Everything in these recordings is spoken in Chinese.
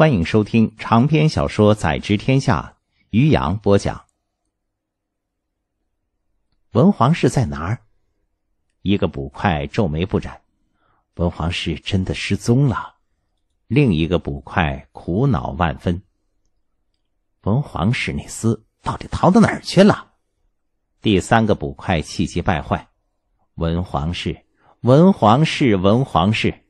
欢迎收听长篇小说《宰执天下》，于洋播讲。文皇室在哪儿？一个捕快皱眉不展。文皇室真的失踪了。另一个捕快苦恼万分。文皇室那厮到底逃到哪儿去了？第三个捕快气急败坏。文皇室，文皇室，文皇室。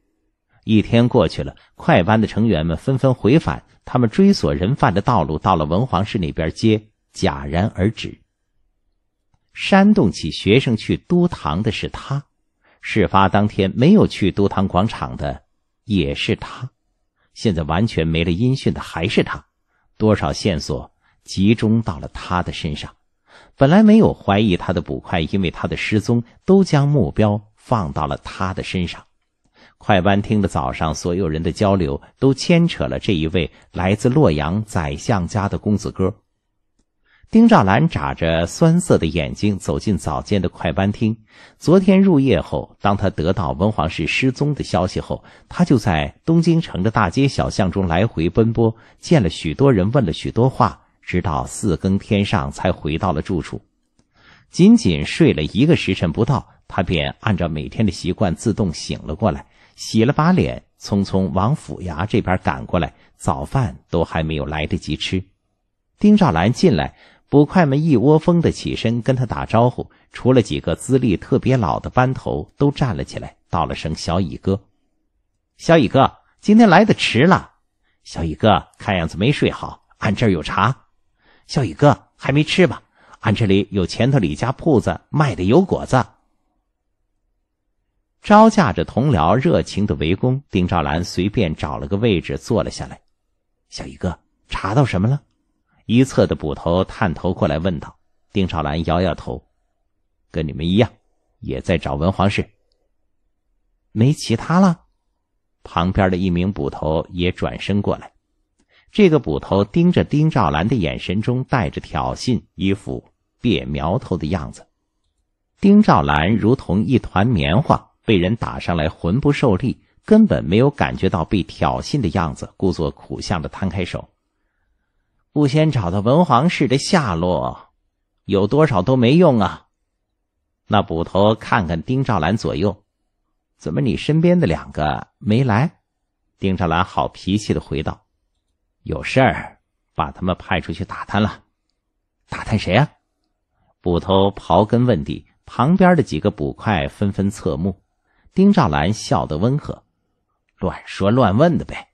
一天过去了，快班的成员们纷纷回返。他们追索人犯的道路到了文皇市那边接，戛然而止。煽动起学生去都堂的是他，事发当天没有去都堂广场的也是他，现在完全没了音讯的还是他。多少线索集中到了他的身上，本来没有怀疑他的捕快，因为他的失踪，都将目标放到了他的身上。快班厅的早上，所有人的交流都牵扯了这一位来自洛阳宰相家的公子哥。丁兆兰眨着酸涩的眼睛走进早间的快班厅。昨天入夜后，当他得到文皇室失踪的消息后，他就在东京城的大街小巷中来回奔波，见了许多人，问了许多话，直到四更天上才回到了住处。仅仅睡了一个时辰不到，他便按照每天的习惯自动醒了过来。洗了把脸，匆匆往府衙这边赶过来，早饭都还没有来得及吃。丁兆兰进来，捕快们一窝蜂的起身跟他打招呼，除了几个资历特别老的班头都站了起来，道了声“小乙哥”，“小乙哥，今天来的迟了。”“小乙哥，看样子没睡好，俺这儿有茶。”“小乙哥还没吃吧？俺这里有前头李家铺子卖的油果子。”招架着同僚热情的围攻，丁兆兰随便找了个位置坐了下来。小鱼哥查到什么了？一侧的捕头探头过来问道。丁兆兰摇摇头，跟你们一样，也在找文皇室。没其他了。旁边的一名捕头也转身过来。这个捕头盯着丁兆兰的眼神中带着挑衅，一副别苗头的样子。丁兆兰如同一团棉花。被人打上来，魂不受力，根本没有感觉到被挑衅的样子，故作苦相的摊开手。不先找到文皇室的下落，有多少都没用啊！那捕头看看丁兆兰左右，怎么你身边的两个没来？丁兆兰好脾气的回道：“有事儿，把他们派出去打探了。”打探谁啊？捕头刨根问底，旁边的几个捕快纷纷侧目。丁兆兰笑得温和，乱说乱问的呗。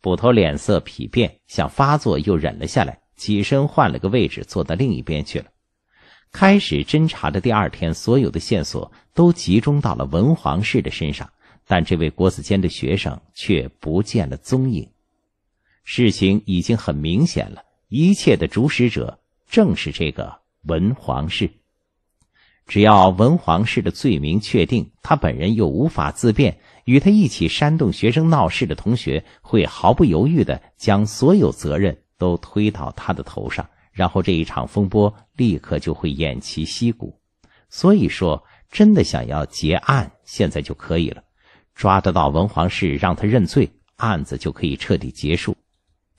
捕头脸色疲变，想发作又忍了下来，起身换了个位置，坐到另一边去了。开始侦查的第二天，所有的线索都集中到了文皇室的身上，但这位国子监的学生却不见了踪影。事情已经很明显了，一切的主使者正是这个文皇室。只要文皇室的罪名确定，他本人又无法自辩，与他一起煽动学生闹事的同学会毫不犹豫地将所有责任都推到他的头上，然后这一场风波立刻就会偃旗息鼓。所以说，真的想要结案，现在就可以了。抓得到文皇室，让他认罪，案子就可以彻底结束；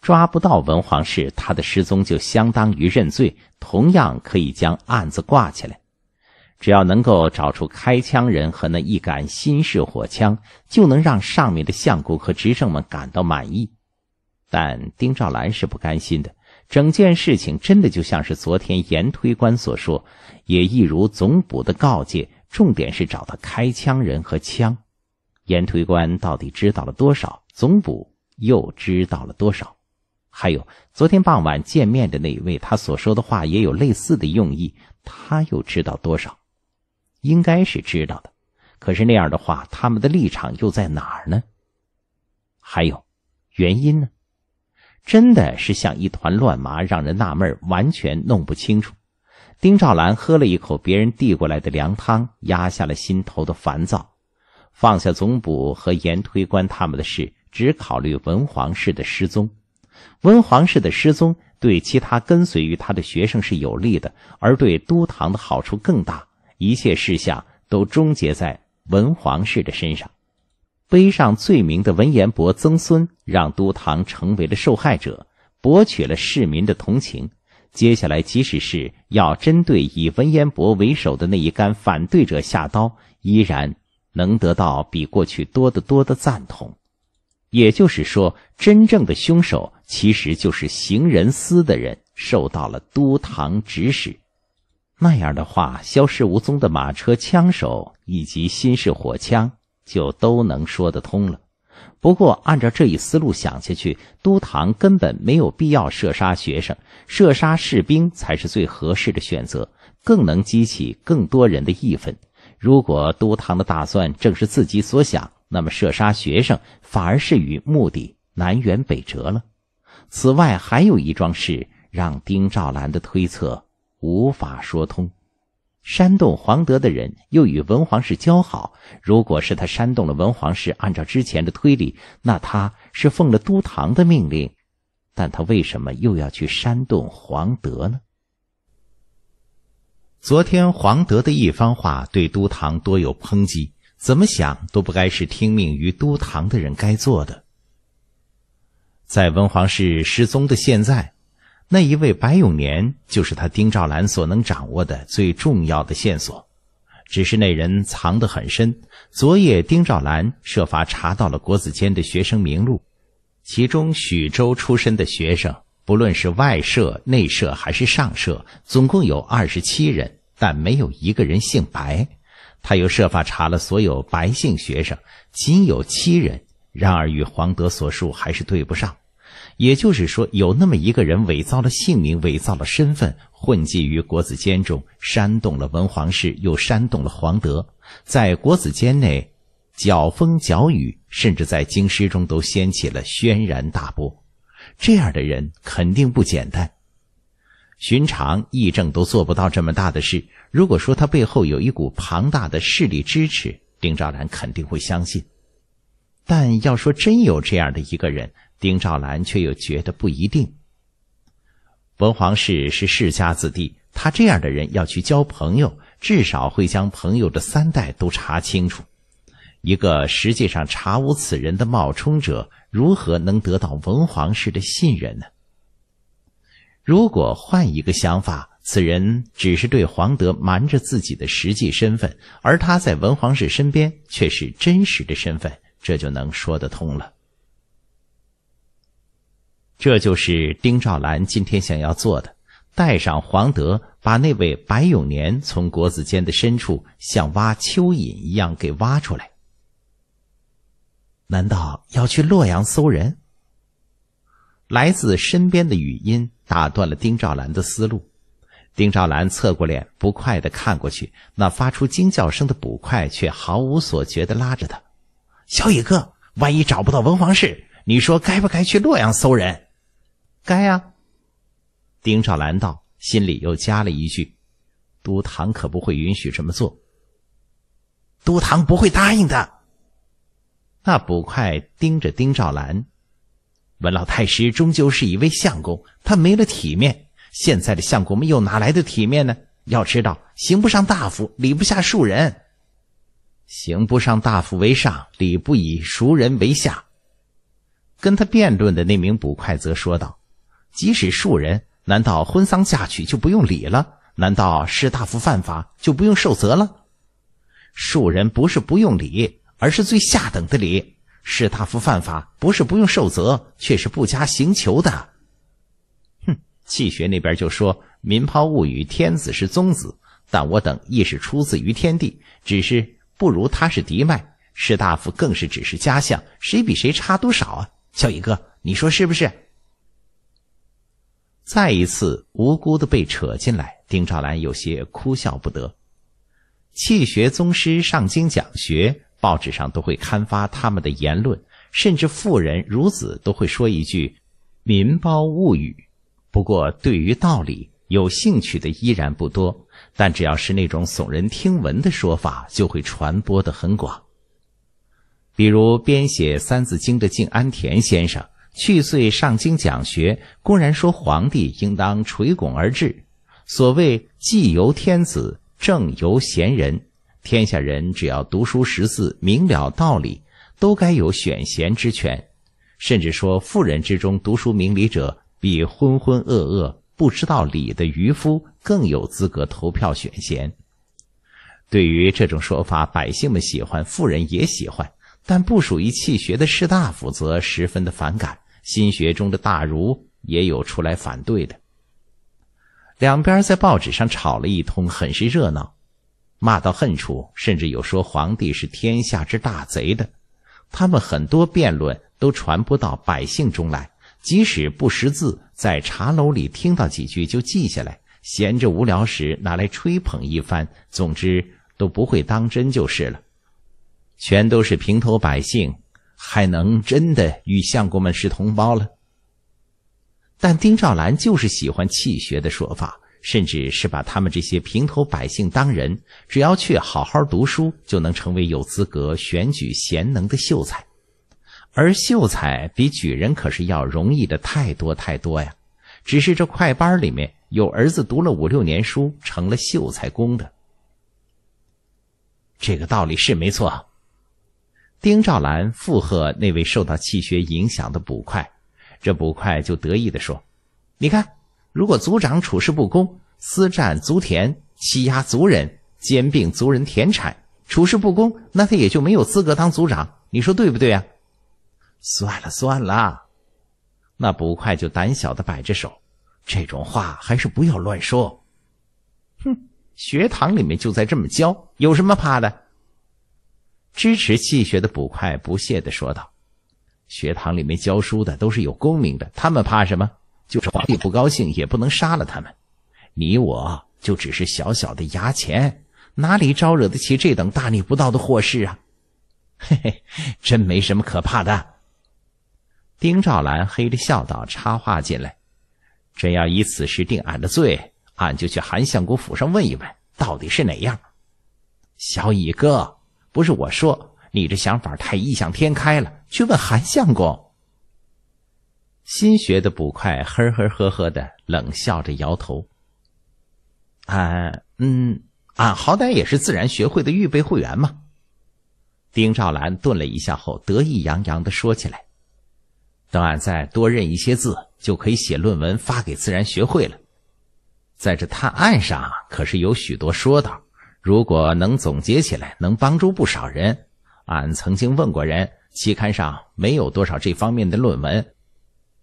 抓不到文皇室，他的失踪就相当于认罪，同样可以将案子挂起来。只要能够找出开枪人和那一杆新式火枪，就能让上面的相公和执政们感到满意。但丁兆兰是不甘心的。整件事情真的就像是昨天严推官所说，也一如总捕的告诫。重点是找到开枪人和枪。严推官到底知道了多少？总捕又知道了多少？还有昨天傍晚见面的那一位，他所说的话也有类似的用意。他又知道多少？应该是知道的，可是那样的话，他们的立场又在哪儿呢？还有，原因呢？真的是像一团乱麻，让人纳闷，完全弄不清楚。丁兆兰喝了一口别人递过来的凉汤，压下了心头的烦躁，放下总捕和严推官他们的事，只考虑文皇室的失踪。文皇室的失踪对其他跟随于他的学生是有利的，而对都堂的好处更大。一切事项都终结在文皇室的身上，背上罪名的文彦博曾孙让都堂成为了受害者，博取了市民的同情。接下来，即使是要针对以文彦博为首的那一干反对者下刀，依然能得到比过去多得多的赞同。也就是说，真正的凶手其实就是行人司的人，受到了都堂指使。那样的话，消失无踪的马车、枪手以及新式火枪就都能说得通了。不过，按照这一思路想下去，都堂根本没有必要射杀学生，射杀士兵才是最合适的选择，更能激起更多人的义愤。如果都堂的打算正是自己所想，那么射杀学生反而是与目的南辕北辙了。此外，还有一桩事让丁兆兰的推测。无法说通，煽动黄德的人又与文皇室交好。如果是他煽动了文皇室，按照之前的推理，那他是奉了都堂的命令。但他为什么又要去煽动黄德呢？昨天黄德的一番话对都堂多有抨击，怎么想都不该是听命于都堂的人该做的。在文皇室失踪的现在。那一位白永年就是他丁兆兰所能掌握的最重要的线索，只是那人藏得很深。昨夜丁兆兰设法查到了国子监的学生名录，其中许州出身的学生，不论是外舍、内舍还是上舍，总共有二十七人，但没有一个人姓白。他又设法查了所有白姓学生，仅有七人，然而与黄德所述还是对不上。也就是说，有那么一个人伪造了姓名，伪造了身份，混迹于国子监中，煽动了文皇室，又煽动了皇德，在国子监内搅风搅雨，甚至在京师中都掀起了轩然大波。这样的人肯定不简单，寻常议政都做不到这么大的事。如果说他背后有一股庞大的势力支持，丁兆兰肯定会相信。但要说真有这样的一个人，丁兆兰却又觉得不一定。文皇室是世家子弟，他这样的人要去交朋友，至少会将朋友的三代都查清楚。一个实际上查无此人的冒充者，如何能得到文皇室的信任呢？如果换一个想法，此人只是对黄德瞒着自己的实际身份，而他在文皇室身边却是真实的身份，这就能说得通了。这就是丁兆兰今天想要做的，带上黄德，把那位白永年从国子监的深处像挖蚯蚓一样给挖出来。难道要去洛阳搜人？来自身边的语音打断了丁兆兰的思路。丁兆兰侧过脸，不快的看过去，那发出惊叫声的捕快却毫无所觉的拉着他：“小野哥，万一找不到文房室，你说该不该去洛阳搜人？”该呀，丁兆兰道，心里又加了一句：“都堂可不会允许这么做。”都堂不会答应的。那捕快盯着丁兆兰，文老太师终究是一位相公，他没了体面，现在的相公们又哪来的体面呢？要知道，刑不上大夫，礼不下庶人。刑不上大夫为上，礼不以熟人为下。跟他辩论的那名捕快则说道。即使庶人，难道婚丧嫁娶就不用礼了？难道士大夫犯法就不用受责了？庶人不是不用礼，而是最下等的礼；士大夫犯法不是不用受责，却是不加刑求的。哼，气学那边就说民抛物与天子是宗子，但我等亦是出自于天地，只是不如他是嫡脉，士大夫更是只是家相，谁比谁差多少啊？小雨哥，你说是不是？再一次无辜的被扯进来，丁兆兰有些哭笑不得。气学宗师上京讲学，报纸上都会刊发他们的言论，甚至妇人孺子都会说一句“民胞物语”。不过，对于道理有兴趣的依然不多，但只要是那种耸人听闻的说法，就会传播的很广。比如编写《三字经》的静安田先生。去岁上京讲学，公然说皇帝应当垂拱而治。所谓“既由天子，正由贤人”，天下人只要读书识字、明了道理，都该有选贤之权。甚至说，富人之中读书明理者，比浑浑噩噩不知道理的渔夫更有资格投票选贤。对于这种说法，百姓们喜欢，富人也喜欢。但不属于气学的士大夫则十分的反感，心学中的大儒也有出来反对的。两边在报纸上吵了一通，很是热闹，骂到恨处，甚至有说皇帝是天下之大贼的。他们很多辩论都传播到百姓中来，即使不识字，在茶楼里听到几句就记下来，闲着无聊时拿来吹捧一番，总之都不会当真就是了。全都是平头百姓，还能真的与相公们是同胞了？但丁兆兰就是喜欢气学的说法，甚至是把他们这些平头百姓当人，只要去好好读书，就能成为有资格选举贤能的秀才。而秀才比举人可是要容易的太多太多呀！只是这快班里面有儿子读了五六年书成了秀才公的，这个道理是没错。丁兆兰附和那位受到气学影响的捕快，这捕快就得意地说：“你看，如果族长处事不公，私占族田，欺压族人，兼并族人田产，处事不公，那他也就没有资格当族长。你说对不对啊？”算了算了，那捕快就胆小的摆着手：“这种话还是不要乱说。”哼，学堂里面就在这么教，有什么怕的？支持弃学的捕快不屑的说道：“学堂里面教书的都是有功名的，他们怕什么？就是皇帝不高兴，也不能杀了他们。你我就只是小小的衙前，哪里招惹得起这等大逆不道的祸事啊？嘿嘿，真没什么可怕的。”丁兆兰嘿着笑道，插话进来：“真要以此事定俺的罪，俺就去韩相公府上问一问，到底是哪样。”小乙哥。不是我说，你这想法太异想天开了。去问韩相公。新学的捕快呵呵呵呵的冷笑着摇头。俺嗯，俺好歹也是自然学会的预备会员嘛。丁兆兰顿了一下后，得意洋洋的说起来：“等俺再多认一些字，就可以写论文发给自然学会了。在这探案上可是有许多说道。”如果能总结起来，能帮助不少人。俺曾经问过人，期刊上没有多少这方面的论文。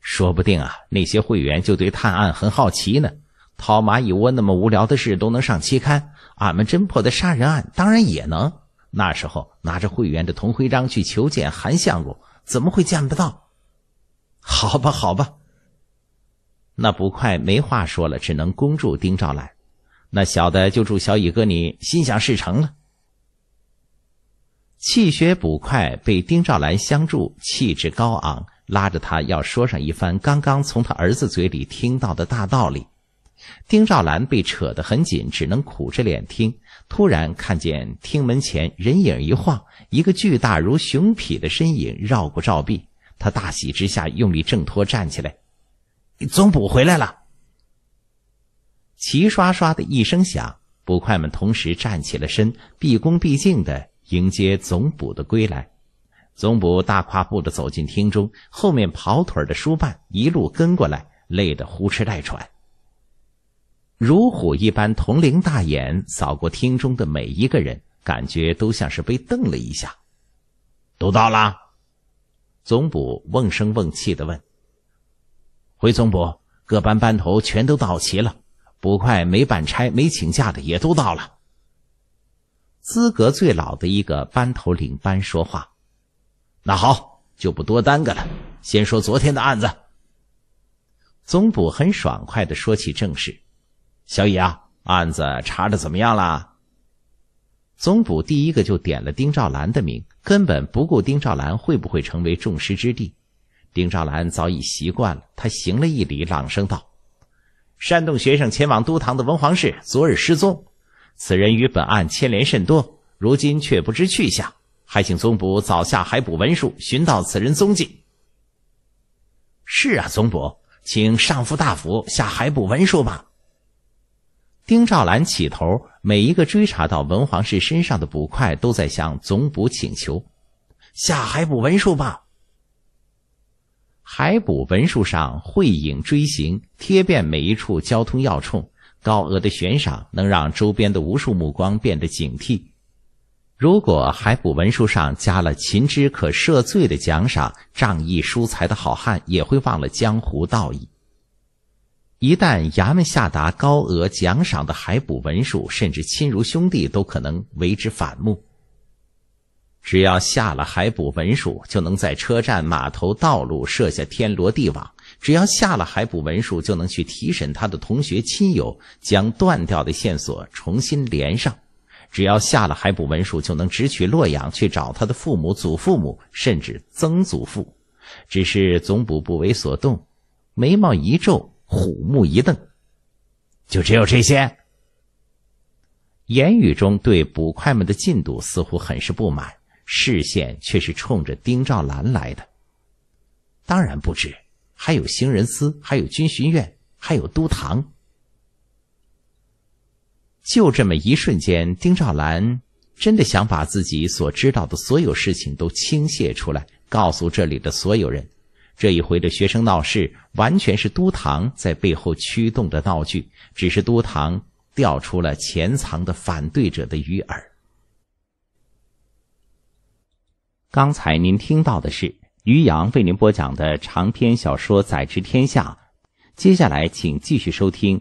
说不定啊，那些会员就对探案很好奇呢。掏蚂蚁窝那么无聊的事都能上期刊，俺们侦破的杀人案当然也能。那时候拿着会员的铜徽章去求见韩相公，怎么会见不到？好吧，好吧。那捕快没话说了，只能恭祝丁兆兰。那小的就祝小乙哥你心想事成了。气血捕快被丁兆兰相助，气质高昂，拉着他要说上一番刚刚从他儿子嘴里听到的大道理。丁兆兰被扯得很紧，只能苦着脸听。突然看见厅门前人影一晃，一个巨大如熊匹的身影绕过照壁，他大喜之下用力挣脱，站起来，总捕回来了。齐刷刷的一声响，捕快们同时站起了身，毕恭毕敬的迎接总捕的归来。总捕大跨步的走进厅中，后面跑腿的书办一路跟过来，累得呼哧带喘。如虎一般铜铃大眼扫过厅中的每一个人，感觉都像是被瞪了一下。都到了，总捕瓮声瓮气的问：“回总捕，各班班头全都到齐了。”捕快没办差、没请假的也都到了。资格最老的一个班头领班说话：“那好，就不多耽搁了，先说昨天的案子。”总捕很爽快的说起正事：“小乙啊，案子查的怎么样了？”总捕第一个就点了丁兆兰的名，根本不顾丁兆兰会不会成为众矢之的。丁兆兰早已习惯了，他行了一礼，朗声道。煽动学生前往都堂的文皇室昨日失踪，此人与本案牵连甚多，如今却不知去向，还请总捕早下海捕文书，寻到此人踪迹。是啊，总捕，请上父大府下海捕文书吧。丁兆兰起头，每一个追查到文皇室身上的捕快都在向总捕请求：下海捕文书吧。海捕文书上绘影追形，贴遍每一处交通要冲。高额的悬赏能让周边的无数目光变得警惕。如果海捕文书上加了“擒之可赦罪”的奖赏，仗义疏财的好汉也会忘了江湖道义。一旦衙门下达高额奖赏的海捕文书，甚至亲如兄弟都可能为之反目。只要下了海捕文书，就能在车站、码头、道路设下天罗地网；只要下了海捕文书，就能去提审他的同学、亲友，将断掉的线索重新连上；只要下了海捕文书，就能直取洛阳去找他的父母、祖父母，甚至曾祖父。只是总捕不为所动，眉毛一皱，虎目一瞪，就只有这些。言语中对捕快们的进度似乎很是不满。视线却是冲着丁兆兰来的。当然不止，还有行人司，还有军巡院，还有都堂。就这么一瞬间，丁兆兰真的想把自己所知道的所有事情都倾泻出来，告诉这里的所有人。这一回的学生闹事，完全是都堂在背后驱动的闹剧，只是都堂钓出了潜藏的反对者的鱼饵。刚才您听到的是于洋为您播讲的长篇小说《宰执天下》，接下来请继续收听。